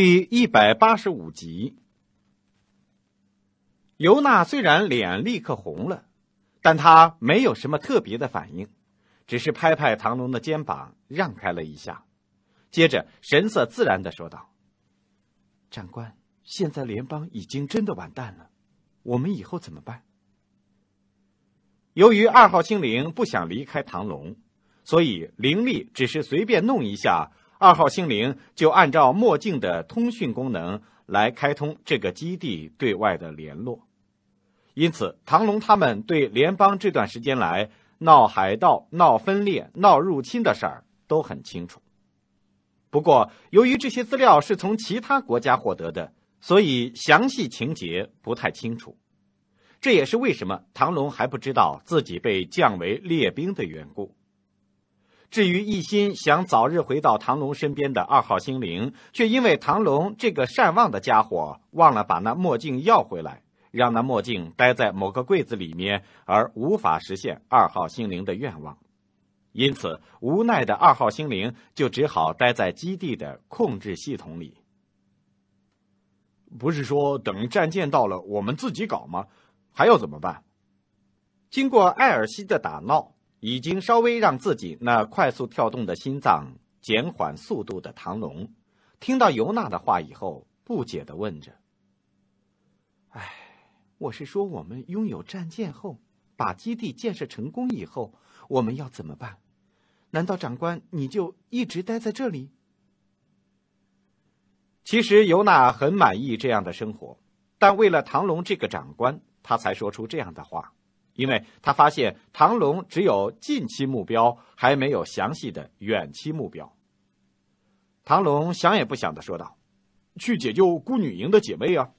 第一百八十五集，尤娜虽然脸立刻红了，但她没有什么特别的反应，只是拍拍唐龙的肩膀，让开了一下，接着神色自然的说道：“长官，现在联邦已经真的完蛋了，我们以后怎么办？”由于二号精灵不想离开唐龙，所以灵力只是随便弄一下。二号星灵就按照墨镜的通讯功能来开通这个基地对外的联络，因此唐龙他们对联邦这段时间来闹海盗、闹分裂、闹入侵的事儿都很清楚。不过，由于这些资料是从其他国家获得的，所以详细情节不太清楚。这也是为什么唐龙还不知道自己被降为列兵的缘故。至于一心想早日回到唐龙身边的二号心灵，却因为唐龙这个善忘的家伙忘了把那墨镜要回来，让那墨镜待在某个柜子里面，而无法实现二号心灵的愿望，因此无奈的二号心灵就只好待在基地的控制系统里。不是说等战舰到了我们自己搞吗？还要怎么办？经过艾尔西的打闹。已经稍微让自己那快速跳动的心脏减缓速度的唐龙，听到尤娜的话以后，不解的问着：“哎，我是说，我们拥有战舰后，把基地建设成功以后，我们要怎么办？难道长官你就一直待在这里？”其实尤娜很满意这样的生活，但为了唐龙这个长官，他才说出这样的话。因为他发现唐龙只有近期目标，还没有详细的远期目标。唐龙想也不想的说道：“去解救孤女营的姐妹啊！”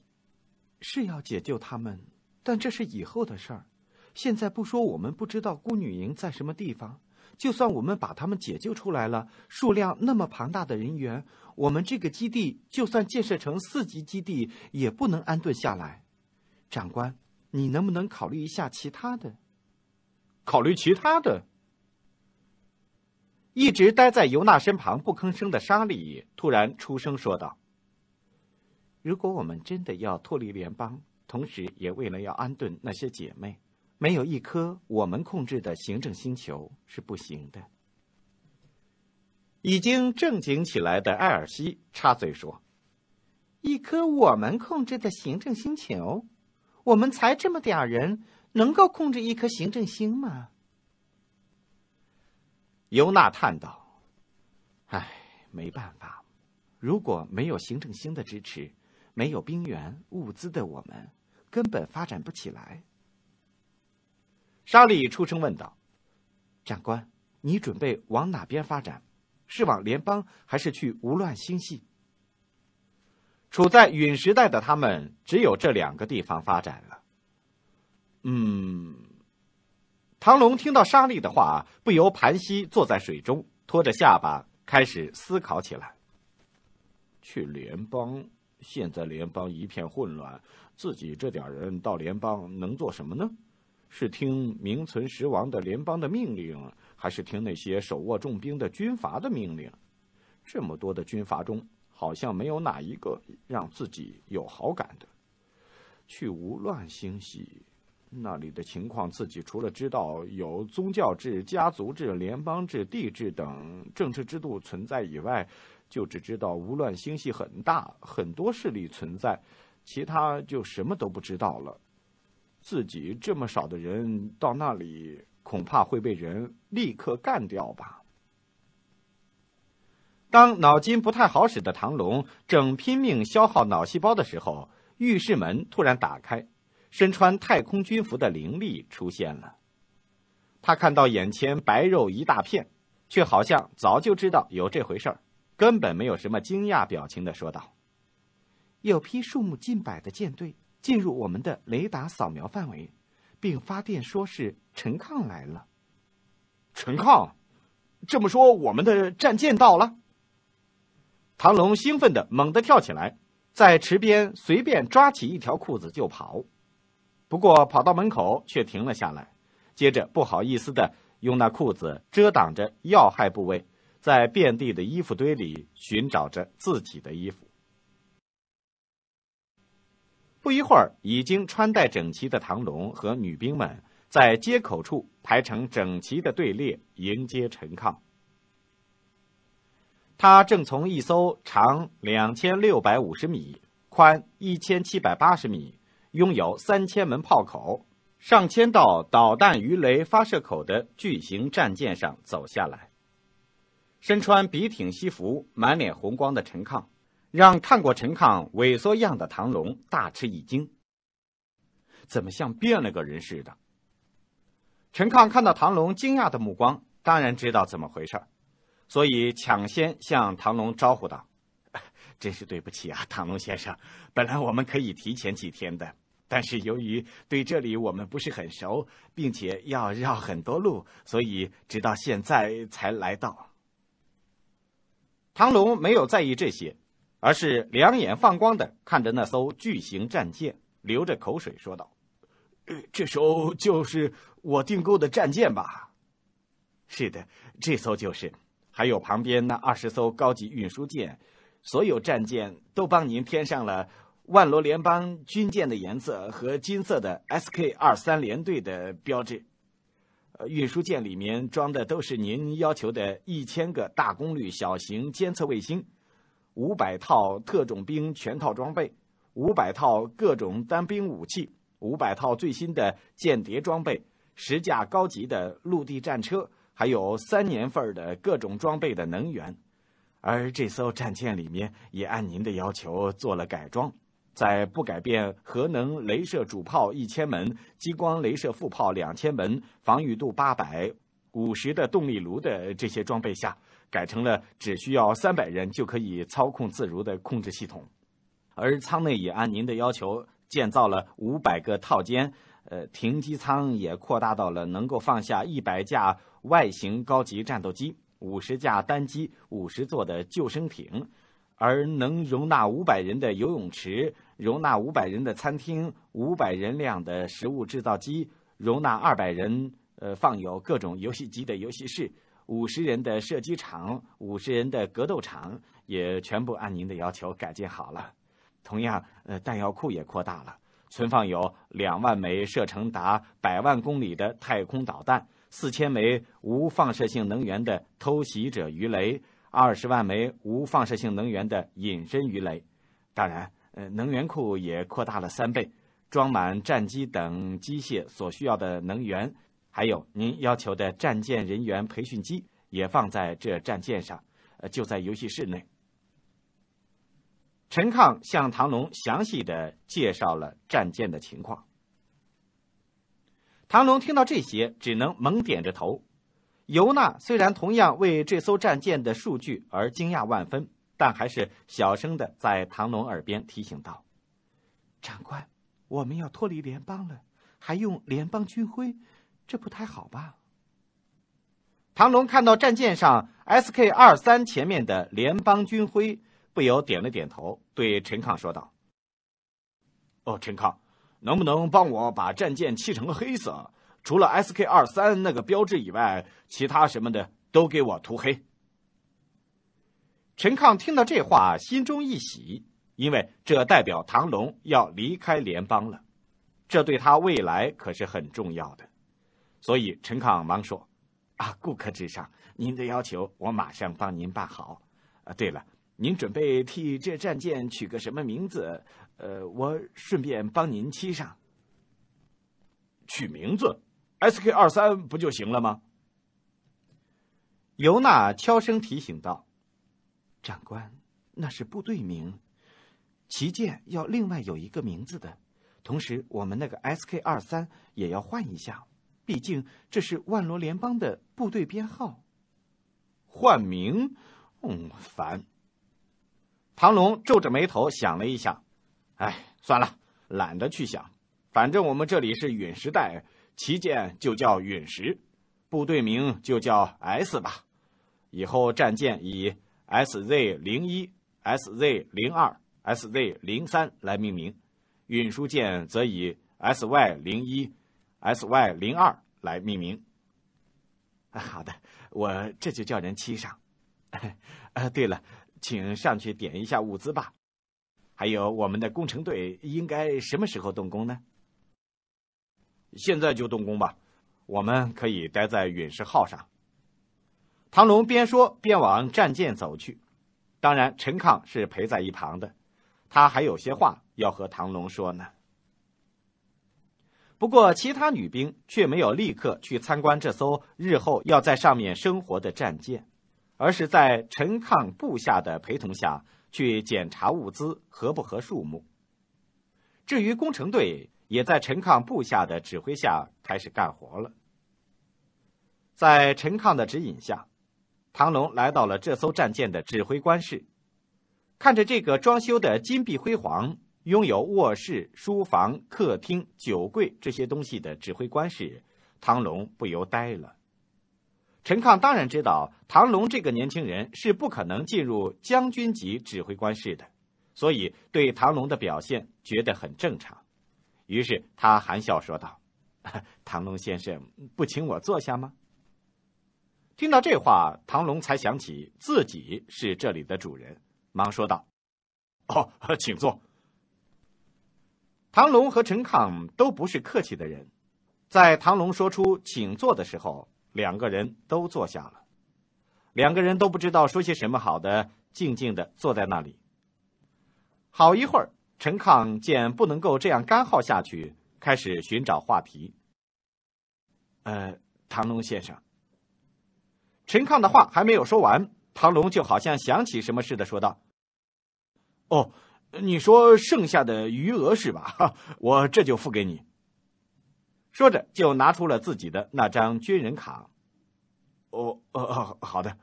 是要解救他们，但这是以后的事儿。现在不说，我们不知道孤女营在什么地方。就算我们把他们解救出来了，数量那么庞大的人员，我们这个基地就算建设成四级基地，也不能安顿下来，长官。你能不能考虑一下其他的？考虑其他的？一直待在尤娜身旁不吭声的莎莉突然出声说道：“如果我们真的要脱离联邦，同时也为了要安顿那些姐妹，没有一颗我们控制的行政星球是不行的。”已经正经起来的艾尔西插嘴说：“一颗我们控制的行政星球。”我们才这么点人，能够控制一颗行政星吗？尤娜叹道：“唉，没办法，如果没有行政星的支持，没有兵员、物资的我们，根本发展不起来。”沙利出声问道：“长官，你准备往哪边发展？是往联邦，还是去无乱星系？”处在陨石带的他们，只有这两个地方发展了。嗯，唐龙听到沙利的话，不由盘膝坐在水中，托着下巴，开始思考起来。去联邦？现在联邦一片混乱，自己这点人到联邦能做什么呢？是听名存实亡的联邦的命令，还是听那些手握重兵的军阀的命令？这么多的军阀中……好像没有哪一个让自己有好感的。去无乱星系，那里的情况自己除了知道有宗教制、家族制、联邦制、帝制等政治制度存在以外，就只知道无乱星系很大，很多势力存在，其他就什么都不知道了。自己这么少的人到那里，恐怕会被人立刻干掉吧。当脑筋不太好使的唐龙正拼命消耗脑细胞的时候，浴室门突然打开，身穿太空军服的灵力出现了。他看到眼前白肉一大片，却好像早就知道有这回事儿，根本没有什么惊讶表情的说道：“有批数目近百的舰队进入我们的雷达扫描范围，并发电说是陈亢来了。陈亢，这么说我们的战舰到了。”唐龙兴奋的猛地跳起来，在池边随便抓起一条裤子就跑，不过跑到门口却停了下来，接着不好意思的用那裤子遮挡着要害部位，在遍地的衣服堆里寻找着自己的衣服。不一会儿，已经穿戴整齐的唐龙和女兵们在街口处排成整齐的队列，迎接陈亢。他正从一艘长两千六百五十米、宽一千七百八十米、拥有三千门炮口、上千道导弹鱼雷发射口的巨型战舰上走下来。身穿笔挺西服、满脸红光的陈亢，让看过陈亢萎缩样的唐龙大吃一惊。怎么像变了个人似的？陈亢看到唐龙惊讶的目光，当然知道怎么回事所以抢先向唐龙招呼道：“ 真是对不起啊，唐龙先生。本来我们可以提前几天的，但是由于对这里我们不是很熟，并且要绕很多路，所以直到现在才来到。”唐龙没有在意这些，而是两眼放光的看着那艘巨型战舰，流着口水说道：“这艘就是我订购的战舰吧？”“是的，这艘就是。”还有旁边那二十艘高级运输舰，所有战舰都帮您添上了万罗联邦军舰的颜色和金色的 S.K. 二三联队的标志。运输舰里面装的都是您要求的一千个大功率小型监测卫星，五百套特种兵全套装备，五百套各种单兵武器，五百套最新的间谍装备，十架高级的陆地战车。还有三年份的各种装备的能源，而这艘战舰里面也按您的要求做了改装，在不改变核能镭射主炮一千门、激光镭射副炮两千门、防御度八百五十的动力炉的这些装备下，改成了只需要三百人就可以操控自如的控制系统，而舱内也按您的要求建造了五百个套间。呃，停机舱也扩大到了能够放下一百架外型高级战斗机、五十架单机、五十座的救生艇，而能容纳五百人的游泳池、容纳五百人的餐厅、五百人量的食物制造机、容纳二百人呃放有各种游戏机的游戏室、五十人的射击场、五十人的格斗场，也全部按您的要求改建好了。同样，呃，弹药库也扩大了。存放有两万枚射程达百万公里的太空导弹，四千枚无放射性能源的偷袭者鱼雷，二十万枚无放射性能源的隐身鱼雷。当然，呃，能源库也扩大了三倍，装满战机等机械所需要的能源，还有您要求的战舰人员培训机也放在这战舰上，呃，就在游戏室内。陈亢向唐龙详细的介绍了战舰的情况。唐龙听到这些，只能猛点着头。尤娜虽然同样为这艘战舰的数据而惊讶万分，但还是小声的在唐龙耳边提醒道：“长官，我们要脱离联邦了，还用联邦军徽，这不太好吧？”唐龙看到战舰上 S.K. 二三前面的联邦军徽。不由点了点头，对陈亢说道：“哦，陈康，能不能帮我把战舰漆成黑色？除了 S.K. 二三那个标志以外，其他什么的都给我涂黑。”陈亢听到这话，心中一喜，因为这代表唐龙要离开联邦了，这对他未来可是很重要的。所以陈康忙说：“啊，顾客至上，您的要求我马上帮您办好。啊，对了。”您准备替这战舰取个什么名字？呃，我顺便帮您漆上。取名字，S K 二三不就行了吗？尤娜悄声提醒道：“长官，那是部队名，旗舰要另外有一个名字的。同时，我们那个 S K 二三也要换一下，毕竟这是万罗联邦的部队编号。”换名，嗯，烦。唐龙皱着眉头想了一下，哎，算了，懒得去想。反正我们这里是陨石带，旗舰就叫陨石，部队名就叫 S 吧。以后战舰以 SZ 零一、SZ 零二、SZ 零三来命名，运输舰则以 SY 零一、SY 零二来命名。好的，我这就叫人沏上。呃，对了。请上去点一下物资吧，还有我们的工程队应该什么时候动工呢？现在就动工吧，我们可以待在陨石号上。唐龙边说边往战舰走去，当然陈康是陪在一旁的，他还有些话要和唐龙说呢。不过其他女兵却没有立刻去参观这艘日后要在上面生活的战舰。而是在陈亢部下的陪同下去检查物资合不合数目。至于工程队，也在陈亢部下的指挥下开始干活了。在陈亢的指引下，唐龙来到了这艘战舰的指挥官室，看着这个装修的金碧辉煌、拥有卧室、书房、客厅、酒柜这些东西的指挥官室，唐龙不由呆了。陈亢当然知道唐龙这个年轻人是不可能进入将军级指挥官室的，所以对唐龙的表现觉得很正常。于是他含笑说道：“ 唐龙先生，不请我坐下吗？”听到这话，唐龙才想起自己是这里的主人，忙说道：“哦，请坐。”唐龙和陈亢都不是客气的人，在唐龙说出“请坐”的时候。两个人都坐下了，两个人都不知道说些什么好的，静静的坐在那里。好一会儿，陈亢见不能够这样干耗下去，开始寻找话题。呃，唐龙先生，陈亢的话还没有说完，唐龙就好像想起什么似的说道：“哦，你说剩下的余额是吧？哈，我这就付给你。”说着，就拿出了自己的那张军人卡。哦哦哦，好的。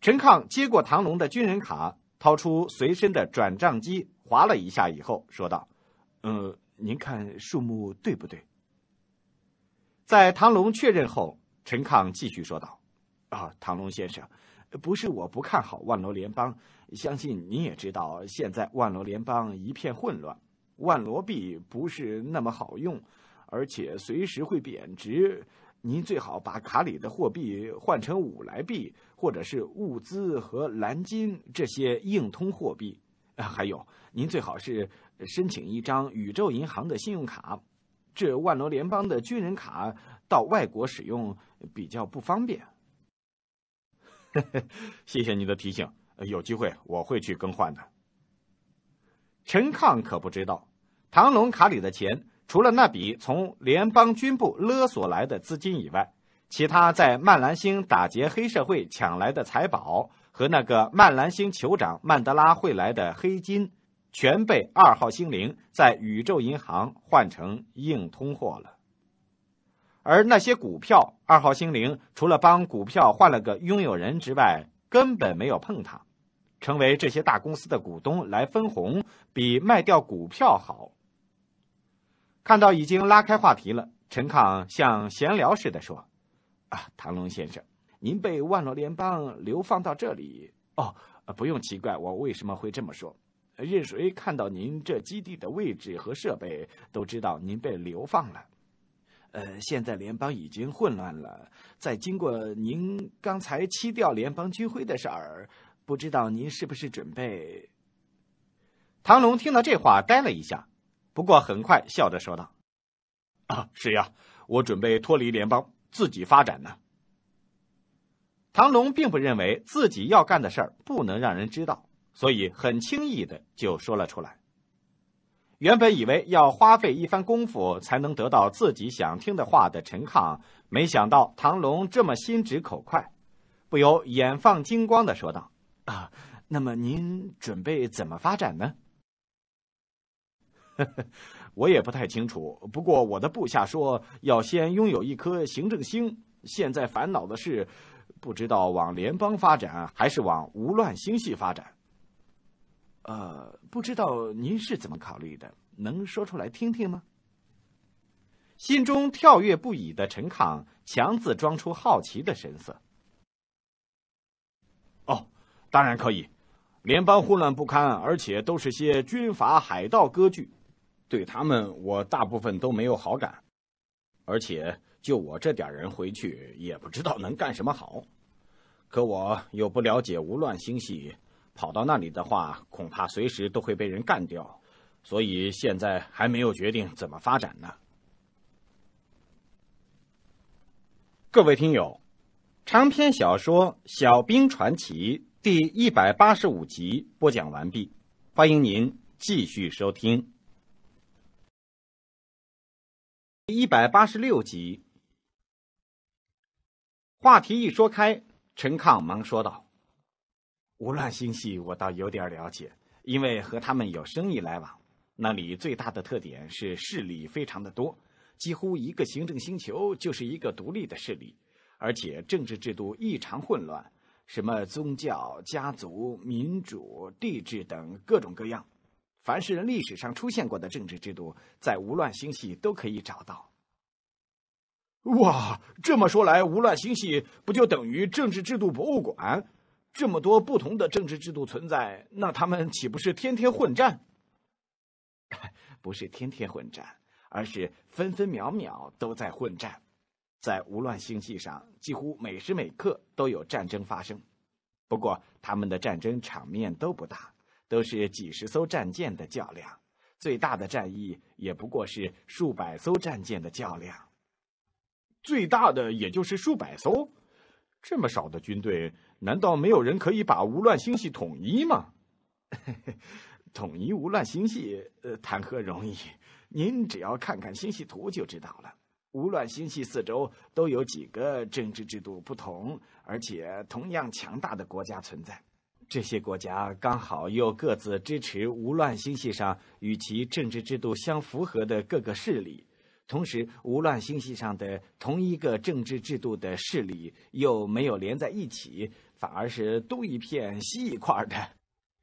陈亢接过唐龙的军人卡，掏出随身的转账机，划了一下以后，说道：“嗯，您看数目对不对？”在唐龙确认后，陈亢继续说道：“啊，唐龙先生，不是我不看好万罗联邦，相信您也知道，现在万罗联邦一片混乱，万罗币不是那么好用。”而且随时会贬值，您最好把卡里的货币换成五来币，或者是物资和蓝金这些硬通货币。还有，您最好是申请一张宇宙银行的信用卡，这万罗联邦的军人卡到外国使用比较不方便。谢谢你的提醒，有机会我会去更换的。陈亢可不知道，唐龙卡里的钱。除了那笔从联邦军部勒索来的资金以外，其他在曼兰星打劫黑社会抢来的财宝和那个曼兰星酋长曼德拉汇来的黑金，全被二号星灵在宇宙银行换成硬通货了。而那些股票，二号星灵除了帮股票换了个拥有人之外，根本没有碰它。成为这些大公司的股东来分红，比卖掉股票好。看到已经拉开话题了，陈亢像闲聊似的说：“啊，唐龙先生，您被万罗联邦流放到这里哦，不用奇怪我为什么会这么说。任谁看到您这基地的位置和设备，都知道您被流放了。呃，现在联邦已经混乱了，在经过您刚才踢掉联邦军徽的事儿，不知道您是不是准备？”唐龙听到这话，呆了一下。不过很快笑着说道：“啊，是呀，我准备脱离联邦，自己发展呢。”唐龙并不认为自己要干的事儿不能让人知道，所以很轻易的就说了出来。原本以为要花费一番功夫才能得到自己想听的话的陈亢，没想到唐龙这么心直口快，不由眼放金光的说道：“啊，那么您准备怎么发展呢？”呵呵，我也不太清楚。不过我的部下说要先拥有一颗行政星。现在烦恼的是，不知道往联邦发展还是往无乱星系发展。呃，不知道您是怎么考虑的？能说出来听听吗？心中跳跃不已的陈康，强自装出好奇的神色。哦，当然可以。联邦混乱不堪，而且都是些军阀、海盗、割据。对他们，我大部分都没有好感，而且就我这点人回去也不知道能干什么好。可我又不了解无乱星系，跑到那里的话，恐怕随时都会被人干掉。所以现在还没有决定怎么发展呢。各位听友，长篇小说《小兵传奇》第一百八十五集播讲完毕，欢迎您继续收听。一百八十六集，话题一说开，陈亢忙说道：“无乱星系我倒有点了解，因为和他们有生意来往。那里最大的特点是势力非常的多，几乎一个行政星球就是一个独立的势力，而且政治制度异常混乱，什么宗教、家族、民主、帝制等各种各样。”凡是历史上出现过的政治制度，在无乱星系都可以找到。哇，这么说来，无乱星系不就等于政治制度博物馆？这么多不同的政治制度存在，那他们岂不是天天混战？不是天天混战，而是分分秒秒都在混战。在无乱星系上，几乎每时每刻都有战争发生。不过，他们的战争场面都不大。都是几十艘战舰的较量，最大的战役也不过是数百艘战舰的较量。最大的也就是数百艘，这么少的军队，难道没有人可以把无乱星系统一吗？统一无乱星系，呃，谈何容易？您只要看看星系图就知道了。无乱星系四周都有几个政治制度不同，而且同样强大的国家存在。这些国家刚好又各自支持无乱星系上与其政治制度相符合的各个势力，同时无乱星系上的同一个政治制度的势力又没有连在一起，反而是东一片西一块的。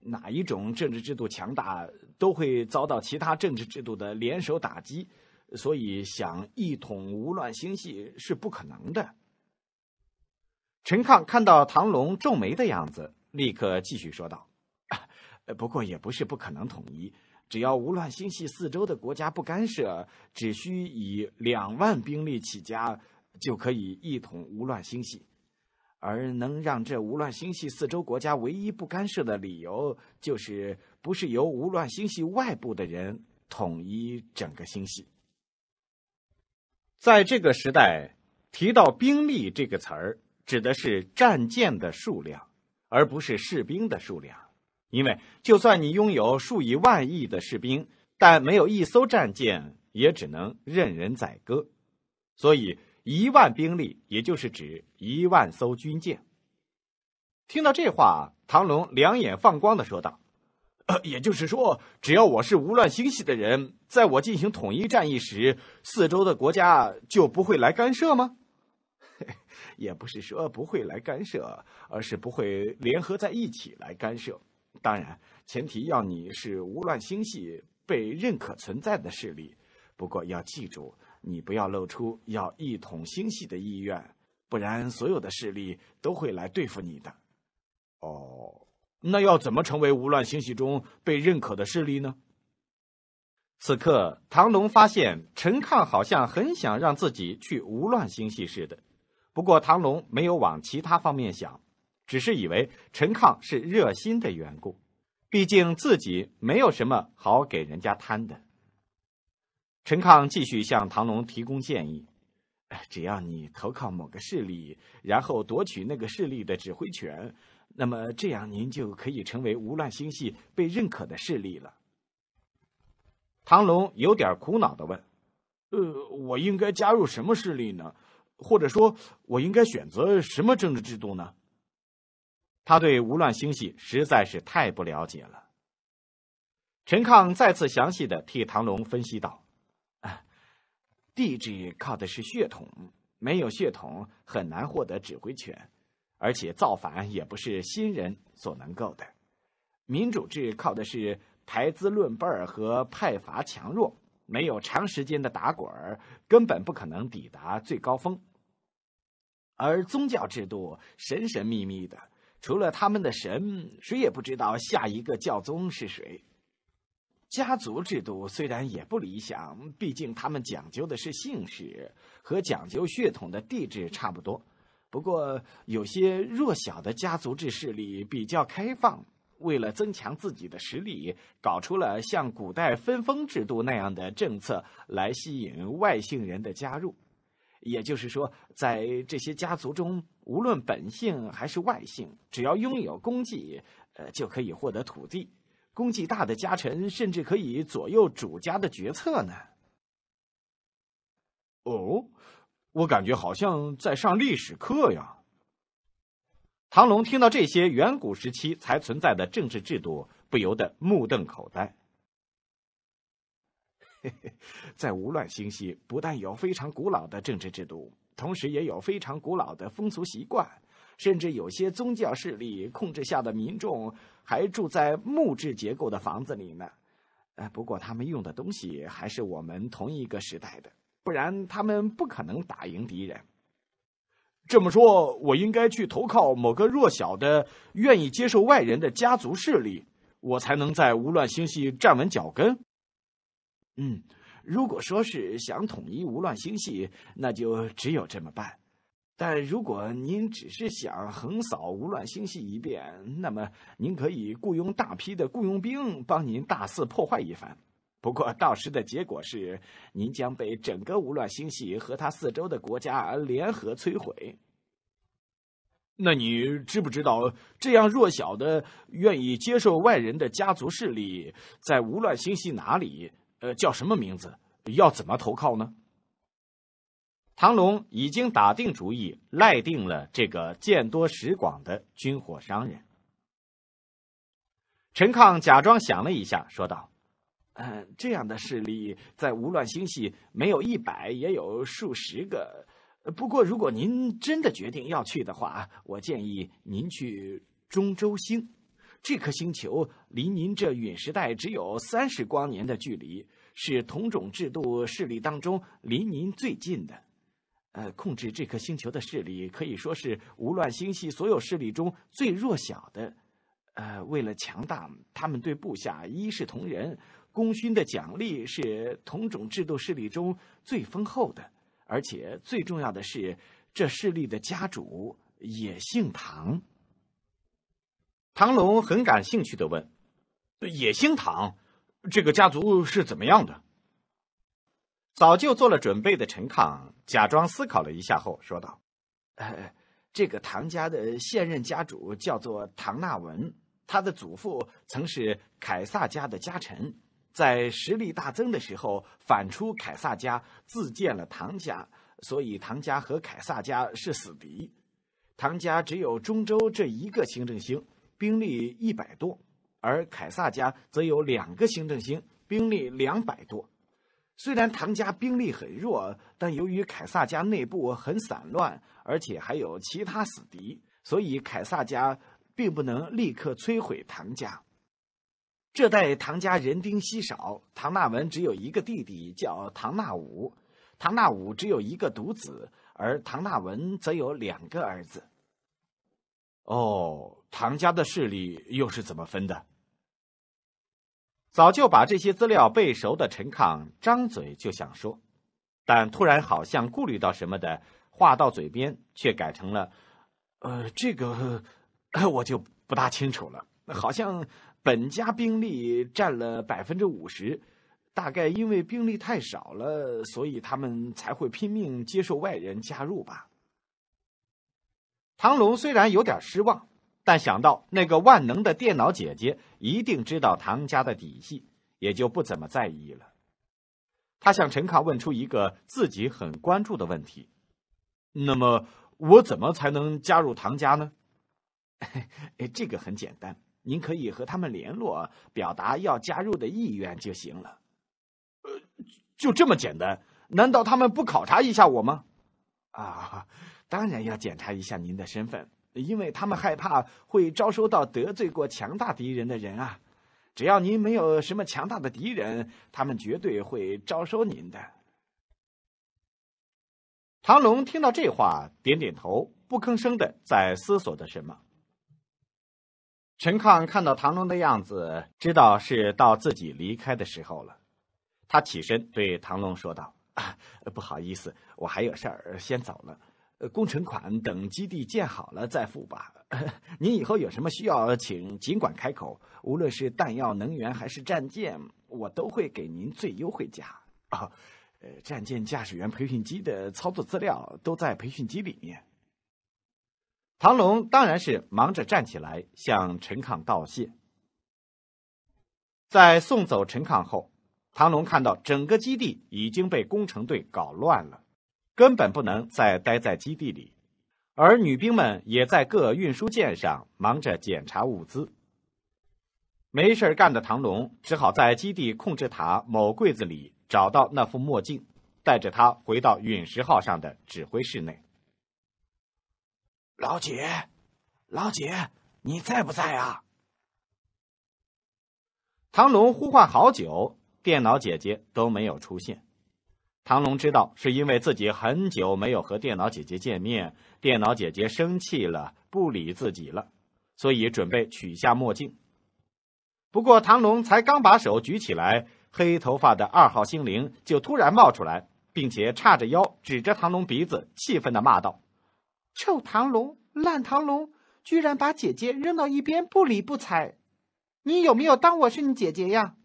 哪一种政治制度强大，都会遭到其他政治制度的联手打击，所以想一统无乱星系是不可能的。陈亢看到唐龙皱眉的样子。立刻继续说道：“不过也不是不可能统一，只要无乱星系四周的国家不干涉，只需以两万兵力起家，就可以一统无乱星系。而能让这无乱星系四周国家唯一不干涉的理由，就是不是由无乱星系外部的人统一整个星系。在这个时代，提到兵力这个词儿，指的是战舰的数量。”而不是士兵的数量，因为就算你拥有数以万亿的士兵，但没有一艘战舰，也只能任人宰割。所以，一万兵力也就是指一万艘军舰。听到这话，唐龙两眼放光的说道：“也就是说，只要我是无乱星系的人，在我进行统一战役时，四周的国家就不会来干涉吗？”也不是说不会来干涉，而是不会联合在一起来干涉。当然，前提要你是无乱星系被认可存在的势力。不过要记住，你不要露出要一统星系的意愿，不然所有的势力都会来对付你的。哦，那要怎么成为无乱星系中被认可的势力呢？此刻，唐龙发现陈亢好像很想让自己去无乱星系似的。不过唐龙没有往其他方面想，只是以为陈亢是热心的缘故。毕竟自己没有什么好给人家贪的。陈亢继续向唐龙提供建议：“只要你投靠某个势力，然后夺取那个势力的指挥权，那么这样您就可以成为无乱星系被认可的势力了。”唐龙有点苦恼的问：“呃，我应该加入什么势力呢？”或者说，我应该选择什么政治制度呢？他对无乱星系实在是太不了解了。陈亢再次详细的替唐龙分析道：“啊，帝制靠的是血统，没有血统很难获得指挥权，而且造反也不是新人所能够的。民主制靠的是排资论辈儿和派阀强弱，没有长时间的打滚儿，根本不可能抵达最高峰。”而宗教制度神神秘秘的，除了他们的神，谁也不知道下一个教宗是谁。家族制度虽然也不理想，毕竟他们讲究的是姓氏，和讲究血统的帝制差不多。不过有些弱小的家族制势力比较开放，为了增强自己的实力，搞出了像古代分封制度那样的政策来吸引外姓人的加入。也就是说，在这些家族中，无论本姓还是外姓，只要拥有功绩，呃，就可以获得土地。功绩大的家臣，甚至可以左右主家的决策呢。哦，我感觉好像在上历史课呀。唐龙听到这些远古时期才存在的政治制度，不由得目瞪口呆。在无乱星系，不但有非常古老的政治制度，同时也有非常古老的风俗习惯，甚至有些宗教势力控制下的民众还住在木质结构的房子里呢。呃，不过他们用的东西还是我们同一个时代的，不然他们不可能打赢敌人。这么说，我应该去投靠某个弱小的、愿意接受外人的家族势力，我才能在无乱星系站稳脚跟。嗯，如果说是想统一无乱星系，那就只有这么办；但如果您只是想横扫无乱星系一遍，那么您可以雇佣大批的雇佣兵帮您大肆破坏一番。不过到时的结果是，您将被整个无乱星系和它四周的国家联合摧毁。那你知不知道，这样弱小的、愿意接受外人的家族势力，在无乱星系哪里？呃，叫什么名字？要怎么投靠呢？唐龙已经打定主意，赖定了这个见多识广的军火商人。陈亢假装想了一下，说道：“嗯，这样的势力在无乱星系没有一百也有数十个。不过如果您真的决定要去的话，我建议您去中州星。”这颗星球离您这陨石带只有三十光年的距离，是同种制度势力当中离您最近的。呃，控制这颗星球的势力可以说是无乱星系所有势力中最弱小的。呃，为了强大，他们对部下一视同仁，功勋的奖励是同种制度势力中最丰厚的。而且最重要的是，这势力的家主也姓唐。唐龙很感兴趣的问：“也姓唐，这个家族是怎么样的？”早就做了准备的陈亢假装思考了一下后说道：“这个唐家的现任家主叫做唐纳文，他的祖父曾是凯撒家的家臣，在实力大增的时候反出凯撒家，自建了唐家，所以唐家和凯撒家是死敌。唐家只有中州这一个行政星。”兵力一百多，而凯撒家则有两个行政星，兵力两百多。虽然唐家兵力很弱，但由于凯撒家内部很散乱，而且还有其他死敌，所以凯撒家并不能立刻摧毁唐家。这代唐家人丁稀少，唐纳文只有一个弟弟叫唐纳武，唐纳武只有一个独子，而唐纳文则有两个儿子。哦，唐家的势力又是怎么分的？早就把这些资料背熟的陈亢张嘴就想说，但突然好像顾虑到什么的，话到嘴边却改成了：“呃，这个我就不大清楚了。好像本家兵力占了百分之五十，大概因为兵力太少了，所以他们才会拼命接受外人加入吧。”唐龙虽然有点失望，但想到那个万能的电脑姐姐一定知道唐家的底细，也就不怎么在意了。他向陈康问出一个自己很关注的问题：“那么我怎么才能加入唐家呢？”“这个很简单，您可以和他们联络，表达要加入的意愿就行了。”“呃，就这么简单？难道他们不考察一下我吗？”“啊。”当然要检查一下您的身份，因为他们害怕会招收到得罪过强大敌人的人啊。只要您没有什么强大的敌人，他们绝对会招收您的。唐龙听到这话，点点头，不吭声的在思索着什么。陈亢看到唐龙的样子，知道是到自己离开的时候了，他起身对唐龙说道：“不好意思，我还有事儿，先走了。”工程款等基地建好了再付吧。您以后有什么需要，请尽管开口。无论是弹药、能源还是战舰，我都会给您最优惠价。啊，呃，战舰驾驶员培训机的操作资料都在培训机里面。唐龙当然是忙着站起来向陈抗道谢。在送走陈抗后，唐龙看到整个基地已经被工程队搞乱了。根本不能再待在基地里，而女兵们也在各运输舰上忙着检查物资。没事干的唐龙只好在基地控制塔某柜子里找到那副墨镜，带着它回到陨石号上的指挥室内。老姐，老姐，你在不在啊？唐龙呼唤好久，电脑姐姐都没有出现。唐龙知道，是因为自己很久没有和电脑姐姐见面，电脑姐姐生气了，不理自己了，所以准备取下墨镜。不过唐龙才刚把手举起来，黑头发的二号心灵就突然冒出来，并且叉着腰指着唐龙鼻子，气愤的骂道：“臭唐龙，烂唐龙，居然把姐姐扔到一边不理不睬，你有没有当我是你姐姐呀？”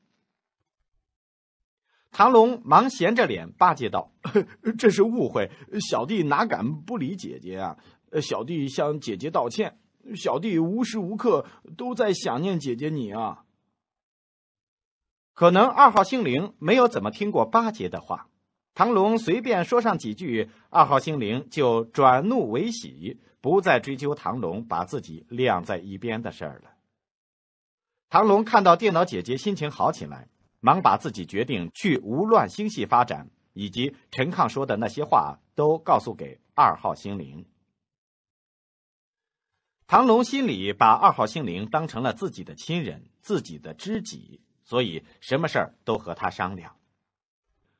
唐龙忙闲着脸巴结道：“ 这是误会，小弟哪敢不理姐姐啊！小弟向姐姐道歉，小弟无时无刻都在想念姐姐你啊。”可能二号心灵没有怎么听过巴结的话，唐龙随便说上几句，二号心灵就转怒为喜，不再追究唐龙把自己晾在一边的事儿了。唐龙看到电脑姐姐心情好起来。忙把自己决定去无乱星系发展，以及陈亢说的那些话都告诉给二号心灵。唐龙心里把二号心灵当成了自己的亲人、自己的知己，所以什么事儿都和他商量。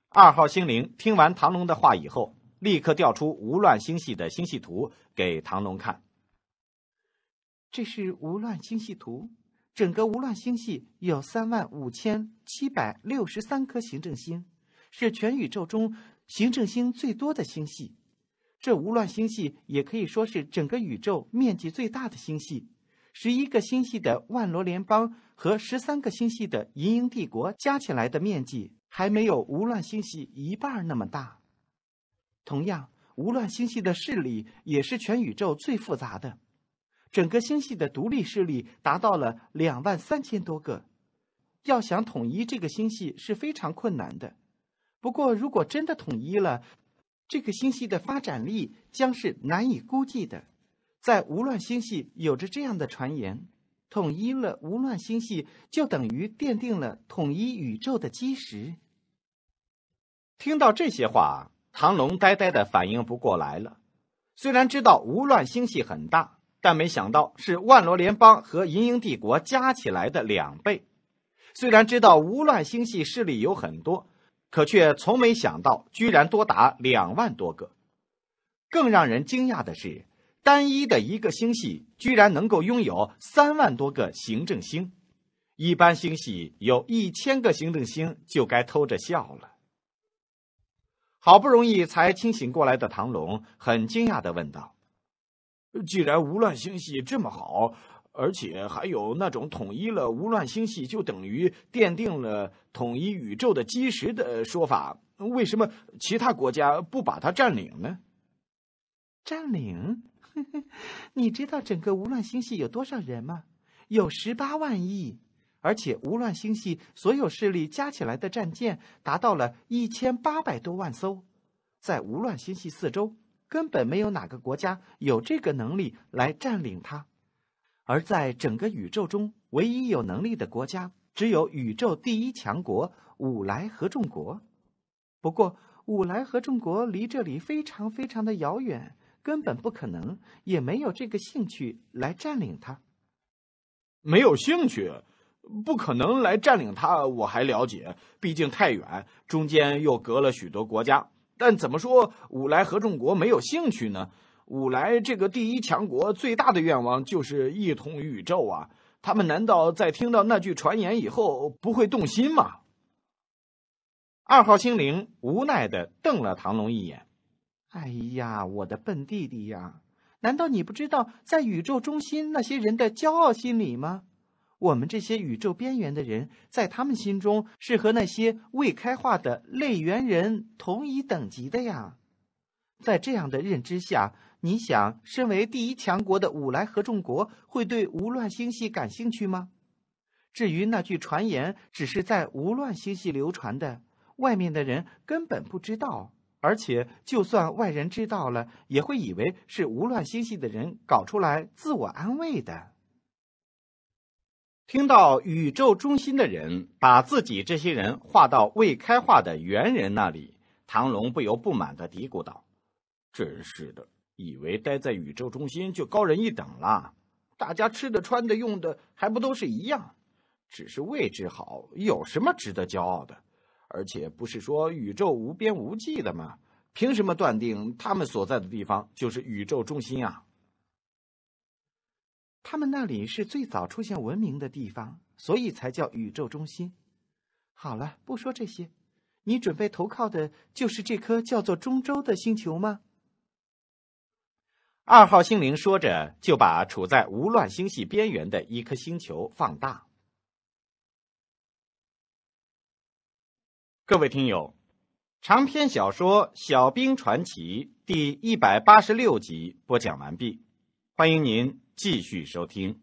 二号心灵听完唐龙的话以后，立刻调出无乱星系的星系图给唐龙看。这是无乱星系图。整个无乱星系有三万五千七百六十三颗行政星，是全宇宙中行政星最多的星系。这无乱星系也可以说是整个宇宙面积最大的星系。十一个星系的万罗联邦和十三个星系的银鹰帝国加起来的面积还没有无乱星系一半那么大。同样，无乱星系的势力也是全宇宙最复杂的。整个星系的独立势力达到了两万三千多个，要想统一这个星系是非常困难的。不过，如果真的统一了，这个星系的发展力将是难以估计的。在无乱星系有着这样的传言：统一了无乱星系，就等于奠定了统一宇宙的基石。听到这些话，唐龙呆呆的反应不过来了。虽然知道无乱星系很大。但没想到是万罗联邦和银鹰帝国加起来的两倍。虽然知道无乱星系势力有很多，可却从没想到居然多达两万多个。更让人惊讶的是，单一的一个星系居然能够拥有三万多个行政星。一般星系有一千个行政星就该偷着笑了。好不容易才清醒过来的唐龙很惊讶的问道。既然无乱星系这么好，而且还有那种统一了无乱星系就等于奠定了统一宇宙的基石的说法，为什么其他国家不把它占领呢？占领？你知道整个无乱星系有多少人吗？有十八万亿，而且无乱星系所有势力加起来的战舰达到了一千八百多万艘，在无乱星系四周。根本没有哪个国家有这个能力来占领它，而在整个宇宙中，唯一有能力的国家只有宇宙第一强国五莱合众国。不过，五莱合众国离这里非常非常的遥远，根本不可能，也没有这个兴趣来占领它。没有兴趣，不可能来占领它。我还了解，毕竟太远，中间又隔了许多国家。但怎么说五来合众国没有兴趣呢？五来这个第一强国最大的愿望就是一统宇宙啊！他们难道在听到那句传言以后不会动心吗？二号心灵无奈的瞪了唐龙一眼。哎呀，我的笨弟弟呀！难道你不知道在宇宙中心那些人的骄傲心理吗？我们这些宇宙边缘的人，在他们心中是和那些未开化的类猿人同一等级的呀。在这样的认知下，你想，身为第一强国的五莱合众国会对无乱星系感兴趣吗？至于那句传言，只是在无乱星系流传的，外面的人根本不知道。而且，就算外人知道了，也会以为是无乱星系的人搞出来，自我安慰的。听到宇宙中心的人把自己这些人划到未开化的猿人那里，唐龙不由不满地嘀咕道：“真是的，以为待在宇宙中心就高人一等了？大家吃的、穿的、用的还不都是一样，只是位置好，有什么值得骄傲的？而且不是说宇宙无边无际的吗？凭什么断定他们所在的地方就是宇宙中心啊？他们那里是最早出现文明的地方，所以才叫宇宙中心。好了，不说这些，你准备投靠的就是这颗叫做中州的星球吗？二号星灵说着，就把处在无乱星系边缘的一颗星球放大。各位听友，长篇小说《小兵传奇》第一百八十六集播讲完毕，欢迎您。继续收听。